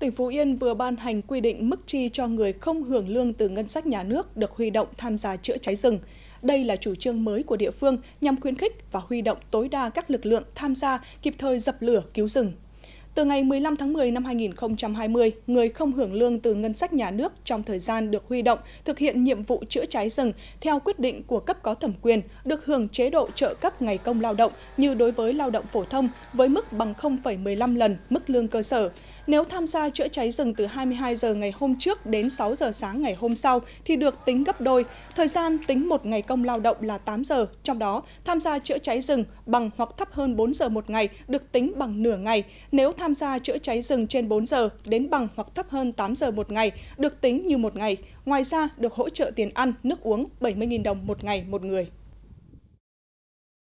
tỉnh Phú Yên vừa ban hành quy định mức chi cho người không hưởng lương từ ngân sách nhà nước được huy động tham gia chữa cháy rừng. Đây là chủ trương mới của địa phương nhằm khuyến khích và huy động tối đa các lực lượng tham gia kịp thời dập lửa cứu rừng từ ngày 15 tháng 10 năm 2020 người không hưởng lương từ ngân sách nhà nước trong thời gian được huy động thực hiện nhiệm vụ chữa cháy rừng theo quyết định của cấp có thẩm quyền được hưởng chế độ trợ cấp ngày công lao động như đối với lao động phổ thông với mức bằng 0,15 lần mức lương cơ sở. Nếu tham gia chữa cháy rừng từ 22 giờ ngày hôm trước đến 6 giờ sáng ngày hôm sau thì được tính gấp đôi. Thời gian tính một ngày công lao động là 8 giờ, trong đó tham gia chữa cháy rừng bằng hoặc thấp hơn 4 giờ một ngày được tính bằng nửa ngày. Nếu tham tham gia chữa cháy rừng trên 4 giờ đến bằng hoặc thấp hơn 8 giờ một ngày được tính như một ngày. Ngoài ra, được hỗ trợ tiền ăn, nước uống 70.000 đồng một ngày một người.